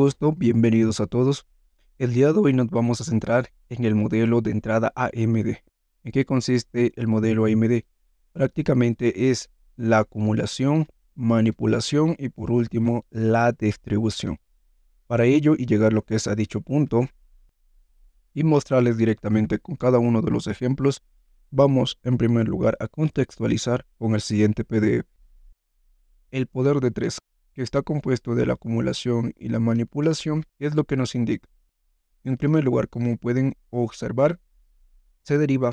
gusto, bienvenidos a todos. El día de hoy nos vamos a centrar en el modelo de entrada AMD. ¿En qué consiste el modelo AMD? Prácticamente es la acumulación, manipulación y por último la distribución. Para ello y llegar lo que es a dicho punto y mostrarles directamente con cada uno de los ejemplos, vamos en primer lugar a contextualizar con el siguiente PDF. E. El poder de 3 que está compuesto de la acumulación y la manipulación, es lo que nos indica. En primer lugar, como pueden observar, se deriva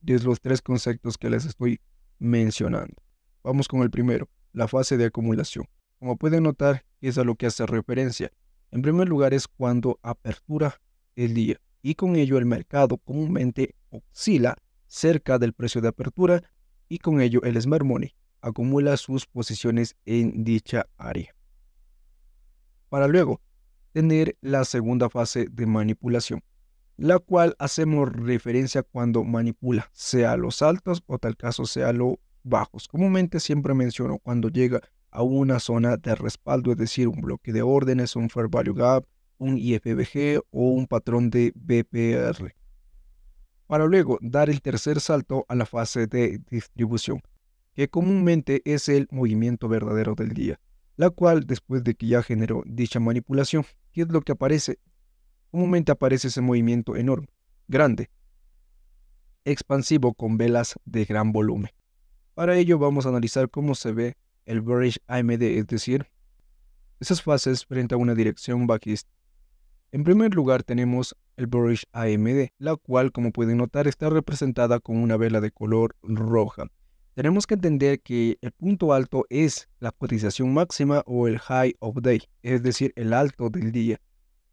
de los tres conceptos que les estoy mencionando. Vamos con el primero, la fase de acumulación. Como pueden notar, es a lo que hace referencia. En primer lugar es cuando apertura el día y con ello el mercado comúnmente oscila cerca del precio de apertura y con ello el smart acumula sus posiciones en dicha área. Para luego tener la segunda fase de manipulación, la cual hacemos referencia cuando manipula, sea los altos o tal caso sea los bajos. Comúnmente siempre menciono cuando llega a una zona de respaldo, es decir, un bloque de órdenes, un fair value gap, un IFBG o un patrón de BPR. Para luego dar el tercer salto a la fase de distribución, que comúnmente es el movimiento verdadero del día, la cual después de que ya generó dicha manipulación, ¿qué es lo que aparece? Comúnmente aparece ese movimiento enorme, grande, expansivo con velas de gran volumen. Para ello vamos a analizar cómo se ve el bearish AMD, es decir, esas fases frente a una dirección bajista. En primer lugar tenemos el bearish AMD, la cual como pueden notar está representada con una vela de color roja. Tenemos que entender que el punto alto es la cotización máxima o el high of day, es decir, el alto del día.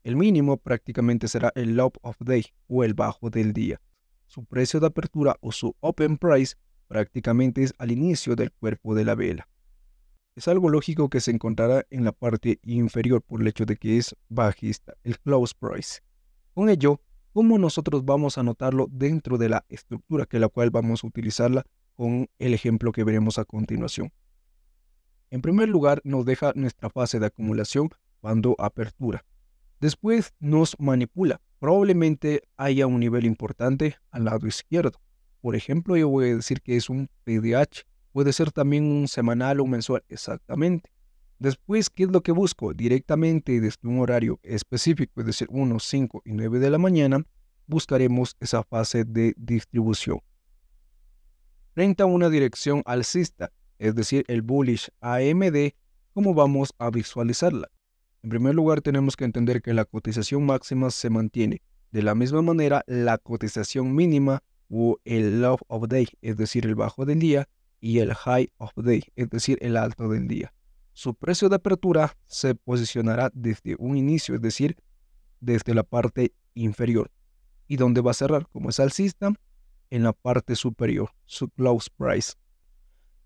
El mínimo prácticamente será el low of day o el bajo del día. Su precio de apertura o su open price prácticamente es al inicio del cuerpo de la vela. Es algo lógico que se encontrará en la parte inferior por el hecho de que es bajista, el close price. Con ello, ¿cómo nosotros vamos a notarlo dentro de la estructura que la cual vamos a utilizarla con el ejemplo que veremos a continuación. En primer lugar, nos deja nuestra fase de acumulación cuando apertura. Después nos manipula. Probablemente haya un nivel importante al lado izquierdo. Por ejemplo, yo voy a decir que es un PDH. Puede ser también un semanal o mensual, exactamente. Después, ¿qué es lo que busco? Directamente desde un horario específico, es decir, 1, 5 y 9 de la mañana, buscaremos esa fase de distribución renta una dirección alcista, es decir, el bullish AMD, ¿cómo vamos a visualizarla. En primer lugar, tenemos que entender que la cotización máxima se mantiene. De la misma manera, la cotización mínima o el low of day, es decir, el bajo del día, y el high of day, es decir, el alto del día. Su precio de apertura se posicionará desde un inicio, es decir, desde la parte inferior. Y dónde va a cerrar, como es alcista, en la parte superior, su close price.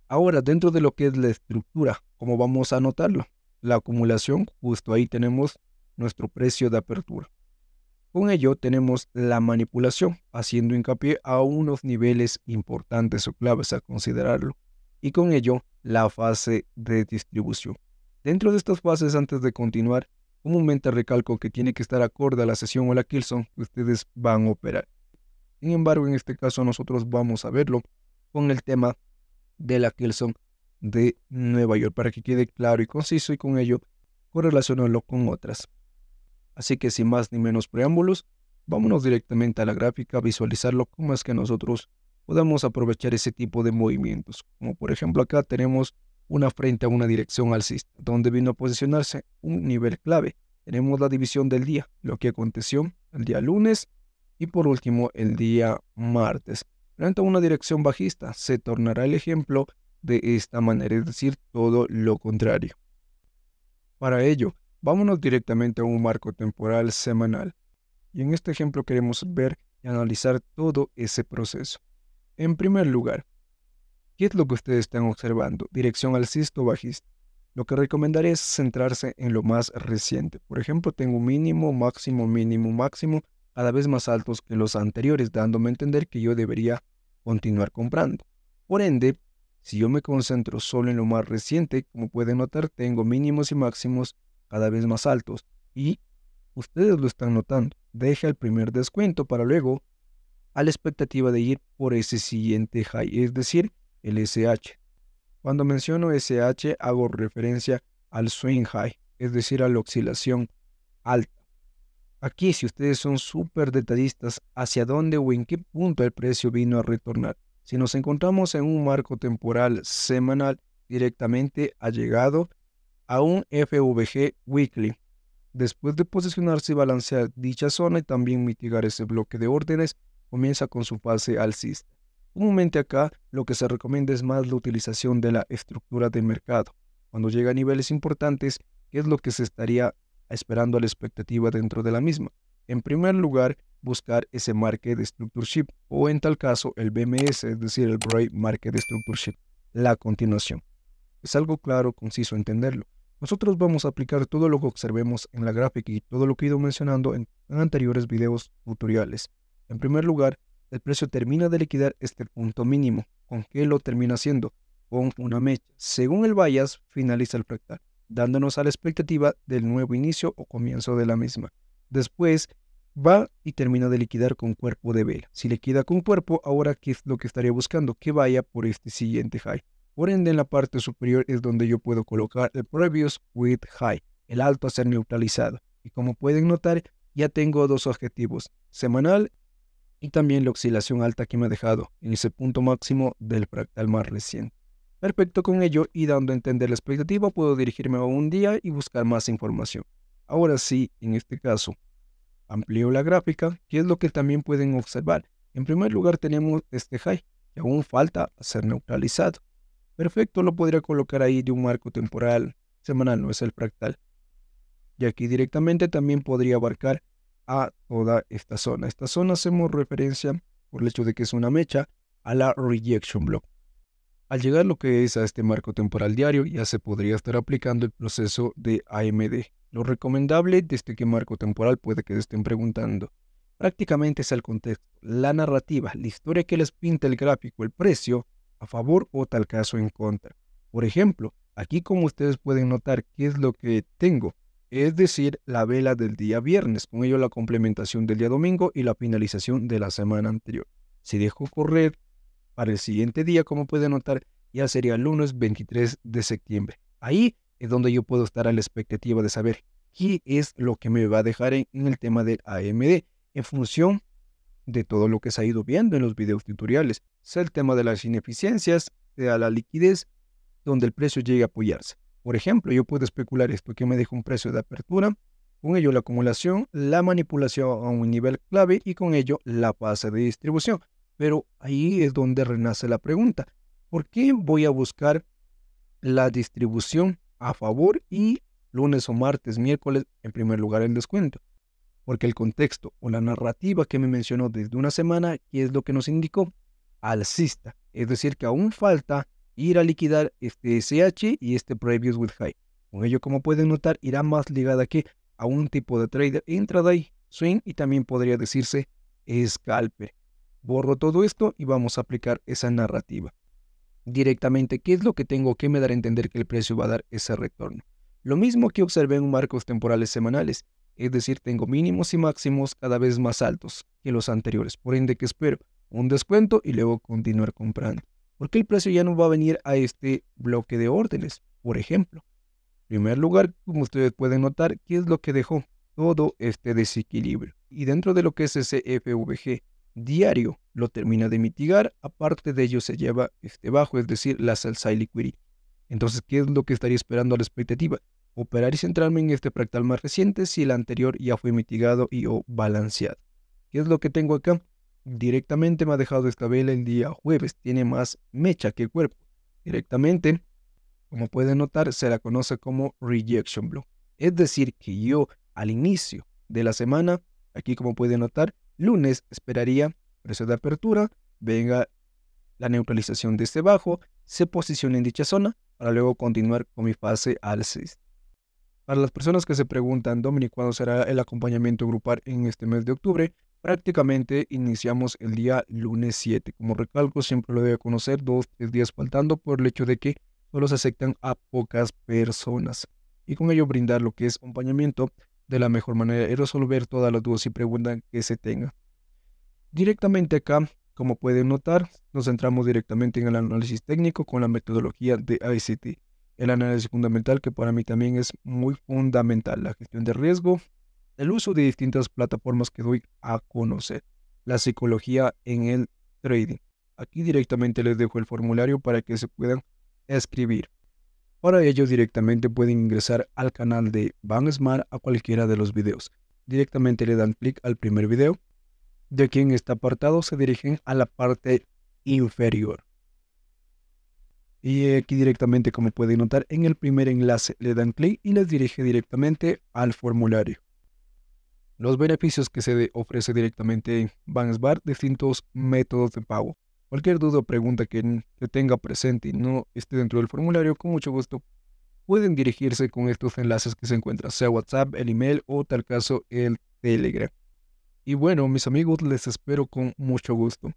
Ahora, dentro de lo que es la estructura, ¿cómo vamos a notarlo? La acumulación, justo ahí tenemos nuestro precio de apertura. Con ello tenemos la manipulación, haciendo hincapié a unos niveles importantes o claves a considerarlo, y con ello la fase de distribución. Dentro de estas fases, antes de continuar, comúnmente recalco que tiene que estar acorde a la sesión o la Kilson que ustedes van a operar. Sin embargo, en este caso nosotros vamos a verlo con el tema de la Kelson de Nueva York para que quede claro y conciso y con ello correlacionarlo con otras. Así que sin más ni menos preámbulos, vámonos directamente a la gráfica, a visualizarlo cómo es que nosotros podamos aprovechar ese tipo de movimientos. Como por ejemplo acá tenemos una frente a una dirección alcista, donde vino a posicionarse un nivel clave. Tenemos la división del día, lo que aconteció el día lunes y por último el día martes. durante una dirección bajista se tornará el ejemplo de esta manera, es decir, todo lo contrario. Para ello, vámonos directamente a un marco temporal semanal. Y en este ejemplo queremos ver y analizar todo ese proceso. En primer lugar, ¿qué es lo que ustedes están observando? Dirección alcista o bajista. Lo que recomendaría es centrarse en lo más reciente. Por ejemplo, tengo mínimo, máximo, mínimo, máximo cada vez más altos que los anteriores, dándome a entender que yo debería continuar comprando. Por ende, si yo me concentro solo en lo más reciente, como pueden notar, tengo mínimos y máximos cada vez más altos. Y ustedes lo están notando. Deja el primer descuento para luego a la expectativa de ir por ese siguiente high, es decir, el SH. Cuando menciono SH hago referencia al swing high, es decir, a la oscilación alta. Aquí, si ustedes son súper detallistas, hacia dónde o en qué punto el precio vino a retornar. Si nos encontramos en un marco temporal semanal, directamente ha llegado a un FVG weekly. Después de posicionarse y balancear dicha zona y también mitigar ese bloque de órdenes, comienza con su fase alcista. Comúnmente acá lo que se recomienda es más la utilización de la estructura de mercado. Cuando llega a niveles importantes, ¿qué es lo que se estaría esperando a la expectativa dentro de la misma. En primer lugar, buscar ese market structure Ship. o en tal caso el BMS, es decir, el Break Market Structure la continuación. Es algo claro, conciso entenderlo. Nosotros vamos a aplicar todo lo que observemos en la gráfica y todo lo que he ido mencionando en, anteriores videos tutoriales. En primer lugar, el precio termina de liquidar este punto mínimo. ¿Con qué lo termina haciendo? Con una mecha. Según el bias, finaliza el fractal dándonos a la expectativa del nuevo inicio o comienzo de la misma. Después va y termina de liquidar con cuerpo de vela. Si liquida con cuerpo, ahora qué es lo que estaría buscando, que vaya por este siguiente high. Por ende, en la parte superior es donde yo puedo colocar el previous with high, el alto a ser neutralizado. Y como pueden notar, ya tengo dos objetivos, semanal y también la oscilación alta que me ha dejado en ese punto máximo del fractal más reciente. Perfecto con ello y dando a entender la expectativa, puedo dirigirme a un día y buscar más información. Ahora sí, en este caso, amplío la gráfica, que es lo que también pueden observar. En primer lugar tenemos este high, que aún falta ser neutralizado. Perfecto, lo podría colocar ahí de un marco temporal semanal, no es el fractal. Y aquí directamente también podría abarcar a toda esta zona. Esta zona hacemos referencia, por el hecho de que es una mecha, a la rejection block. Al llegar lo que es a este marco temporal diario, ya se podría estar aplicando el proceso de AMD. Lo recomendable desde este qué marco temporal puede que estén preguntando. Prácticamente es el contexto, la narrativa, la historia que les pinta el gráfico, el precio, a favor o tal caso en contra. Por ejemplo, aquí como ustedes pueden notar, ¿qué es lo que tengo? Es decir, la vela del día viernes, con ello la complementación del día domingo y la finalización de la semana anterior. Si dejo correr para el siguiente día, como puede notar, ya sería el lunes 23 de septiembre. Ahí es donde yo puedo estar a la expectativa de saber qué es lo que me va a dejar en, el tema del AMD en función de todo lo que se ha ido viendo en los videos tutoriales, sea el tema de las ineficiencias, sea la liquidez, donde el precio llegue a apoyarse. Por ejemplo, yo puedo especular esto que me deja un precio de apertura, con ello la acumulación, la manipulación a un nivel clave y con ello la fase de distribución. Pero ahí es donde renace la pregunta. ¿Por qué voy a buscar la distribución a favor y lunes o martes, miércoles, en primer lugar el descuento? Porque el contexto o la narrativa que me mencionó desde una semana, ¿qué es lo que nos indicó? Alcista. Es decir, que aún falta ir a liquidar este SH y este Previous with High. Con ello, como pueden notar, irá más ligada que a un tipo de trader intraday, swing y también podría decirse scalper. Borro todo esto y vamos a aplicar esa narrativa. Directamente, ¿qué es lo que tengo que me dar a entender que el precio va a dar ese retorno? Lo mismo que observé en marcos temporales semanales, es decir, tengo mínimos y máximos cada vez más altos que los anteriores, por ende que espero un descuento y luego continuar comprando. Porque el precio ya no va a venir a este bloque de órdenes, por ejemplo. En primer lugar, como ustedes pueden notar, ¿qué es lo que dejó? Todo este desequilibrio. Y dentro de lo que es ese FVG, diario lo termina de mitigar. Aparte de ello se lleva este bajo, es decir, la salsa y liquidity. Entonces, ¿qué es lo que estaría esperando a la expectativa? Operar y centrarme en este fractal más reciente si el anterior ya fue mitigado y o balanceado. ¿Qué es lo que tengo acá? Directamente me ha dejado esta vela el día jueves, tiene más mecha que cuerpo. Directamente, como pueden notar, se la conoce como rejection blow. Es decir, que yo al inicio de la semana, aquí como pueden notar, lunes esperaría precio de apertura, venga la neutralización de este bajo, se posicione en dicha zona para luego continuar con mi fase 6. Para las personas que se preguntan, Dominic, ¿cuándo será el acompañamiento grupal en este mes de octubre? Prácticamente iniciamos el día lunes 7. Como recalco, siempre lo debe conocer dos, tres días faltando por el hecho de que solo se aceptan a pocas personas. Y con ello brindar lo que es acompañamiento de la mejor manera y resolver todas las dudas y preguntas que se tengan. Directamente acá, como pueden notar, nos centramos directamente en el análisis técnico con la metodología de ICT. El análisis fundamental que para mí también es muy fundamental, la gestión de riesgo, el uso de distintas plataformas que doy a conocer, la psicología en el trading. Aquí directamente les dejo el formulario para que se puedan escribir. Para ello directamente pueden ingresar al canal de Banksmart a cualquiera de los videos. Directamente le dan clic al primer video. De aquí en este apartado se dirigen a la parte inferior. Y aquí directamente, como pueden notar, en el primer enlace le dan clic y les dirige directamente al formulario. Los beneficios que se ofrece directamente en Banksmart, distintos métodos de pago. Cualquier duda o pregunta que tenga presente y no esté dentro del formulario, con mucho gusto pueden dirigirse con estos enlaces que se encuentran, sea WhatsApp, el email o tal caso el Telegram. Y bueno, mis amigos, les espero con mucho gusto.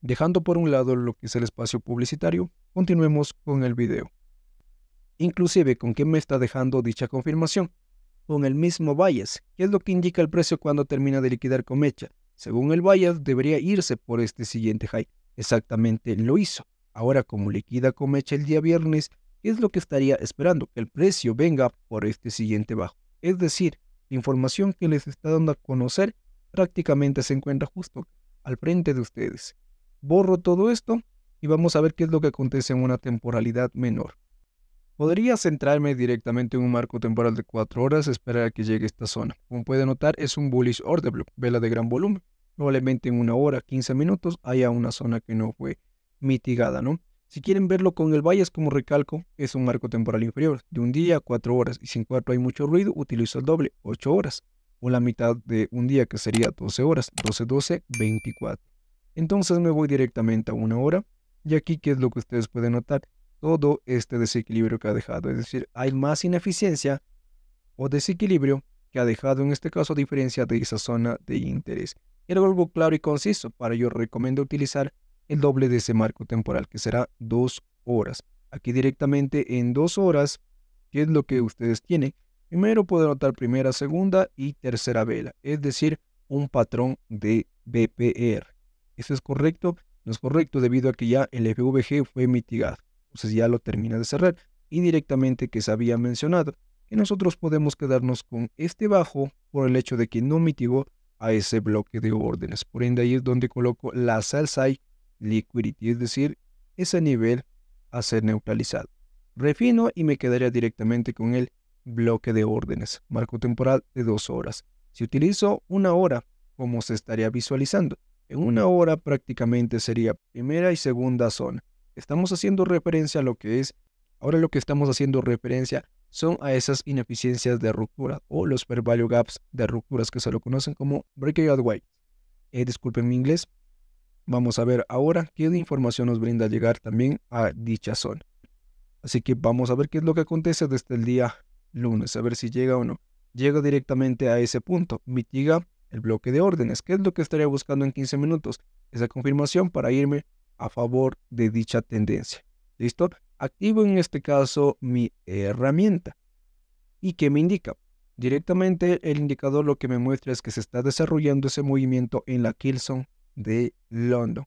Dejando por un lado lo que es el espacio publicitario, continuemos con el video. Inclusive, ¿con qué me está dejando dicha confirmación? Con el mismo bias, que es lo que indica el precio cuando termina de liquidar Comecha. Según el bias, debería irse por este siguiente high. Exactamente lo hizo. Ahora como liquida Comecha el día viernes, es lo que estaría esperando? Que el precio venga por este siguiente bajo. Es decir, la información que les está dando a conocer prácticamente se encuentra justo al frente de ustedes. Borro todo esto y vamos a ver qué es lo que acontece en una temporalidad menor. Podría centrarme directamente en un marco temporal de 4 horas, esperar a que llegue esta zona. Como puede notar, es un bullish order block, vela de gran volumen probablemente en una hora, 15 minutos, haya una zona que no fue mitigada, ¿no? Si quieren verlo con el bias, como recalco, es un marco temporal inferior, de un día a cuatro horas, y sin en hay mucho ruido, utilizo el doble, 8 horas, o la mitad de un día, que sería 12 horas, 12, 12, 24. Entonces me voy directamente a una hora, y aquí, ¿qué es lo que ustedes pueden notar? Todo este desequilibrio que ha dejado, es decir, hay más ineficiencia o desequilibrio que ha dejado en este caso a diferencia de esa zona de interés. Era algo claro y conciso, para ello recomiendo utilizar el doble de ese marco temporal, que será dos horas. Aquí directamente en dos horas, ¿qué es lo que ustedes tienen? Primero puedo notar primera, segunda y tercera vela, es decir, un patrón de BPR. ¿Eso es correcto? No es correcto debido a que ya el FVG fue mitigado. Entonces ya lo termina de cerrar. Y directamente que se había mencionado que nosotros podemos quedarnos con este bajo por el hecho de que no mitigó a ese bloque de órdenes. Por ende, ahí es donde coloco la salsa y liquidity, es decir, ese nivel a ser neutralizado. Refino y me quedaría directamente con el bloque de órdenes, marco temporal de dos horas. Si utilizo una hora, como se estaría visualizando? En una hora prácticamente sería primera y segunda zona. Estamos haciendo referencia a lo que es, ahora lo que estamos haciendo referencia son a esas ineficiencias de ruptura o los fair gaps de rupturas que se lo conocen como breaking out Eh, disculpen mi inglés. Vamos a ver ahora qué información nos brinda llegar también a dicha zona. Así que vamos a ver qué es lo que acontece desde el día lunes, a ver si llega o no. Llega directamente a ese punto, mitiga el bloque de órdenes, que es lo que estaría buscando en 15 minutos, esa confirmación para irme a favor de dicha tendencia. ¿Listo? activo en este caso mi herramienta. ¿Y qué me indica? Directamente el indicador lo que me muestra es que se está desarrollando ese movimiento en la Kilson de London.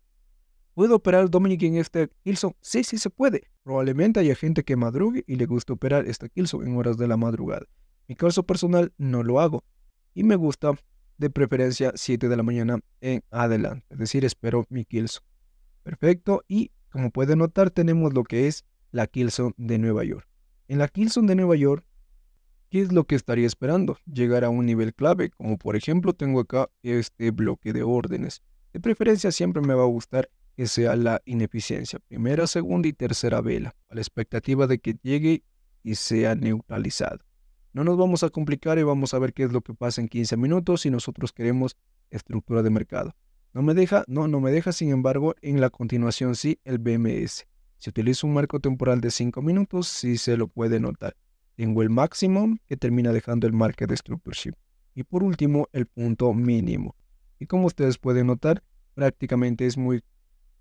¿Puedo operar Dominic en esta Kilson? Sí, sí se puede. Probablemente haya gente que madrugue y le gusta operar esta Kilson en horas de la madrugada. Mi caso personal no lo hago. Y me gusta de preferencia 7 de la mañana en adelante. Es decir, espero mi Kilson. Perfecto. Y como puede notar, tenemos lo que es la Kilson de Nueva York. En la Kilson de Nueva York, ¿qué es lo que estaría esperando? Llegar a un nivel clave, como por ejemplo tengo acá este bloque de órdenes. De preferencia siempre me va a gustar que sea la ineficiencia, primera, segunda y tercera vela, a la expectativa de que llegue y sea neutralizado. No nos vamos a complicar y vamos a ver qué es lo que pasa en 15 minutos si nosotros queremos estructura de mercado. No me deja, no, no me deja, sin embargo, en la continuación sí el BMS. Si utilizo un marco temporal de 5 minutos sí se lo puede notar. Tengo el máximo que termina dejando el market de structure Y por último, el punto mínimo. Y como ustedes pueden notar, prácticamente es muy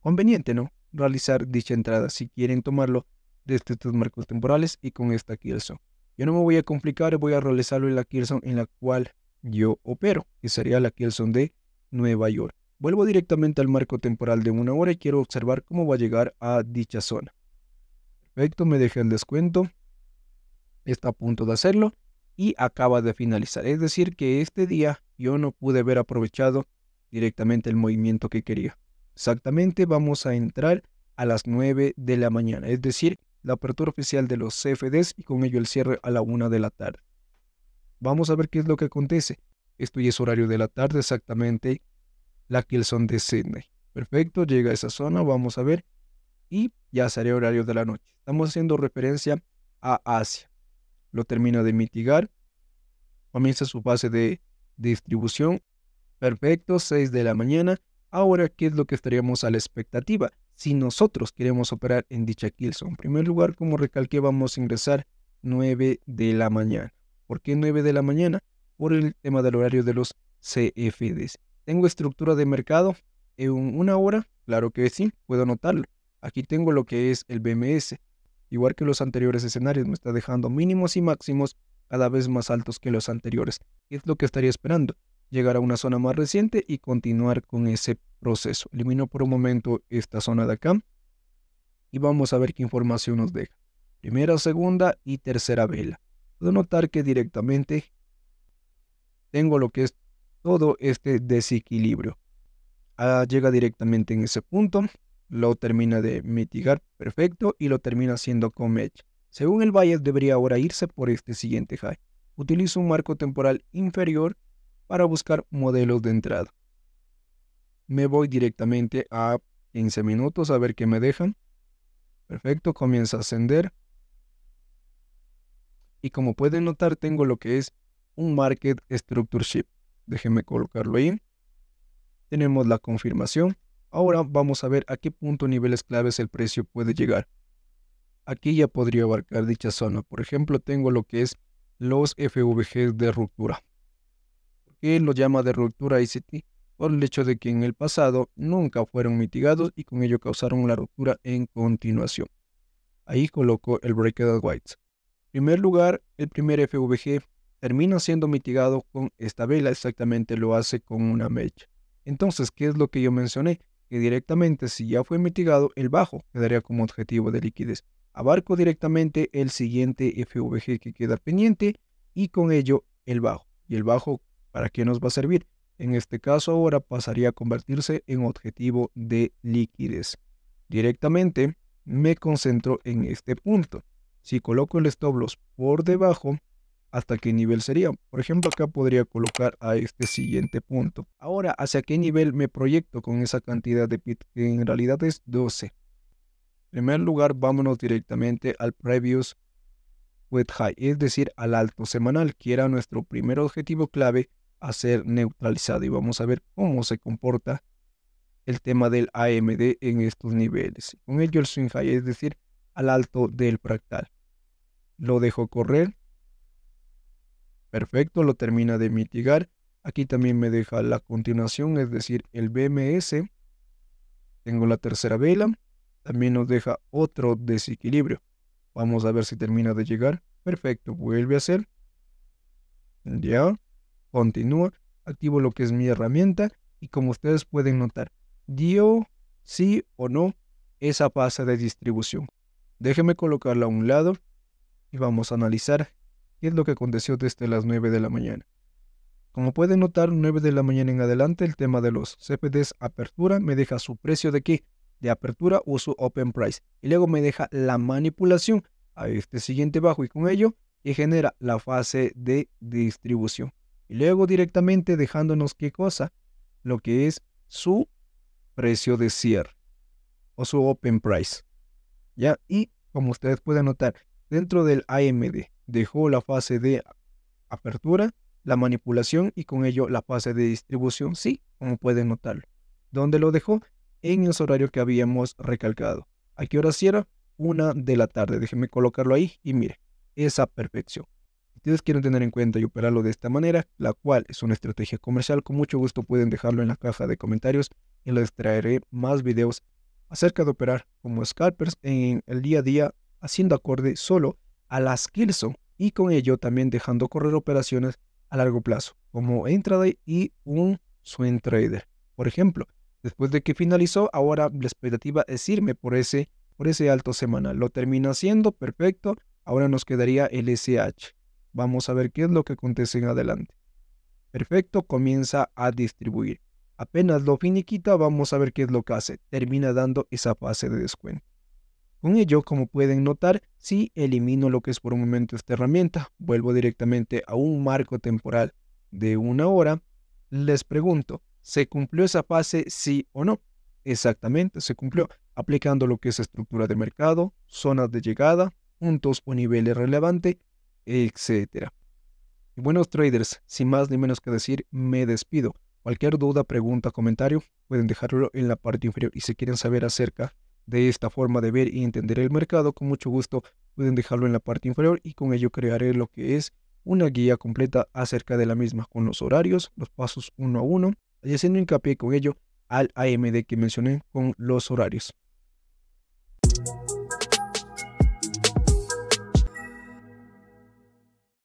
conveniente, ¿no? Realizar dicha entrada si quieren tomarlo desde estos marcos temporales y con esta Kielson. Yo no me voy a complicar, voy a realizarlo en la Kielson en la cual yo opero, que sería la Kielson de Nueva York. Vuelvo directamente al marco temporal de una hora y quiero observar cómo va a llegar a dicha zona. Perfecto, me dejé el descuento. Está a punto de hacerlo y acaba de finalizar. Es decir, que este día yo no pude haber aprovechado directamente el movimiento que quería. Exactamente, vamos a entrar a las 9 de la mañana, es decir, la apertura oficial de los CFDs y con ello el cierre a la 1 de la tarde. Vamos a ver qué es lo que acontece. Esto ya es horario de la tarde, exactamente la Kilson de Sydney. Perfecto, llega a esa zona, vamos a ver. Y ya sería horario de la noche. Estamos haciendo referencia a Asia. Lo termina de mitigar. Comienza su fase de, distribución. Perfecto, 6 de la mañana. Ahora, ¿qué es lo que estaríamos a la expectativa? Si nosotros queremos operar en dicha Kilson. En primer lugar, como recalqué, vamos a ingresar 9 de la mañana. ¿Por qué 9 de la mañana? Por el tema del horario de los CFDs. ¿Tengo estructura de mercado en una hora? Claro que sí, puedo notarlo. Aquí tengo lo que es el BMS. Igual que los anteriores escenarios, me está dejando mínimos y máximos cada vez más altos que los anteriores. Es lo que estaría esperando, llegar a una zona más reciente y continuar con ese proceso. Elimino por un momento esta zona de acá y vamos a ver qué información nos deja. Primera, segunda y tercera vela. Puedo notar que directamente tengo lo que es todo este desequilibrio. Ah, llega directamente en ese punto, lo termina de mitigar perfecto y lo termina haciendo con match. Según el Bayes debería ahora irse por este siguiente high. Utilizo un marco temporal inferior para buscar modelos de entrada. Me voy directamente a 15 minutos a ver qué me dejan. Perfecto, comienza a ascender. Y como pueden notar, tengo lo que es un Market Structure Shift. Déjenme colocarlo ahí. Tenemos la confirmación. Ahora vamos a ver a qué punto niveles claves el precio puede llegar. Aquí ya podría abarcar dicha zona. Por ejemplo, tengo lo que es los FVGs de ruptura. ¿Por qué lo llama de ruptura ICT? Por el hecho de que en el pasado nunca fueron mitigados y con ello causaron la ruptura en continuación. Ahí coloco el Breakout Whites. En primer lugar, el primer FVG termina siendo mitigado con esta vela, exactamente lo hace con una mecha. Entonces, ¿qué es lo que yo mencioné? Que directamente, si ya fue mitigado, el bajo quedaría como objetivo de liquidez. Abarco directamente el siguiente FVG que queda pendiente y con ello el bajo. ¿Y el bajo para qué nos va a servir? En este caso ahora pasaría a convertirse en objetivo de liquidez. Directamente me concentro en este punto. Si coloco el stop loss por debajo, hasta qué nivel sería. Por ejemplo, acá podría colocar a este siguiente punto. Ahora, ¿hacia qué nivel me proyecto con esa cantidad de pit? Que en realidad es 12. En primer lugar, vámonos directamente al Previous Wet High, es decir, al alto semanal, que era nuestro primer objetivo clave a ser neutralizado. Y vamos a ver cómo se comporta el tema del AMD en estos niveles. Con ello el swing high, es decir, al alto del fractal. Lo dejo correr Perfecto, lo termina de mitigar. Aquí también me deja la continuación, es decir, el BMS. Tengo la tercera vela. También nos deja otro desequilibrio. Vamos a ver si termina de llegar. Perfecto, vuelve a hacer. Ya, continúa. Activo lo que es mi herramienta. Y como ustedes pueden notar, dio sí o no esa pasa de distribución. Déjeme colocarla a un lado y vamos a analizar y es lo que aconteció desde las 9 de la mañana. Como pueden notar, 9 de la mañana en adelante el tema de los CPDs apertura me deja su precio de qué? de apertura o su open price y luego me deja la manipulación a este siguiente bajo y con ello que genera la fase de distribución y luego directamente dejándonos qué cosa lo que es su precio de cierre o su open price ya y como ustedes pueden notar Dentro del AMD dejó la fase de apertura, la manipulación y con ello la fase de distribución, sí, como pueden notar. ¿Dónde lo dejó? En el horario que habíamos recalcado. ¿A qué hora cierra? Una de la tarde. Déjenme colocarlo ahí y mire, esa perfección. Si ustedes quieren tener en cuenta y operarlo de esta manera, la cual es una estrategia comercial, con mucho gusto pueden dejarlo en la caja de comentarios y les traeré más videos acerca de operar como scalpers en el día a día haciendo acorde solo a las Kilson y con ello también dejando correr operaciones a largo plazo, como entrada y un swing trader. Por ejemplo, después de que finalizó, ahora la expectativa es irme por ese, por ese alto semanal. Lo termina haciendo, perfecto. Ahora nos quedaría el SH. Vamos a ver qué es lo que acontece en adelante. Perfecto, comienza a distribuir. Apenas lo finiquita, vamos a ver qué es lo que hace. Termina dando esa fase de descuento. Con ello, como pueden notar, si elimino lo que es por un momento esta herramienta, vuelvo directamente a un marco temporal de una hora, les pregunto, ¿se cumplió esa fase sí o no? Exactamente, se cumplió, aplicando lo que es estructura de mercado, zonas de llegada, puntos o niveles relevantes, etc. Y buenos traders, sin más ni menos que decir, me despido. Cualquier duda, pregunta, comentario, pueden dejarlo en la parte inferior. Y si quieren saber acerca de esta forma de ver y entender el mercado, con mucho gusto pueden dejarlo en la parte inferior y con ello crearé lo que es una guía completa acerca de la misma con los horarios, los pasos uno a uno, y haciendo hincapié con ello al AMD que mencioné con los horarios.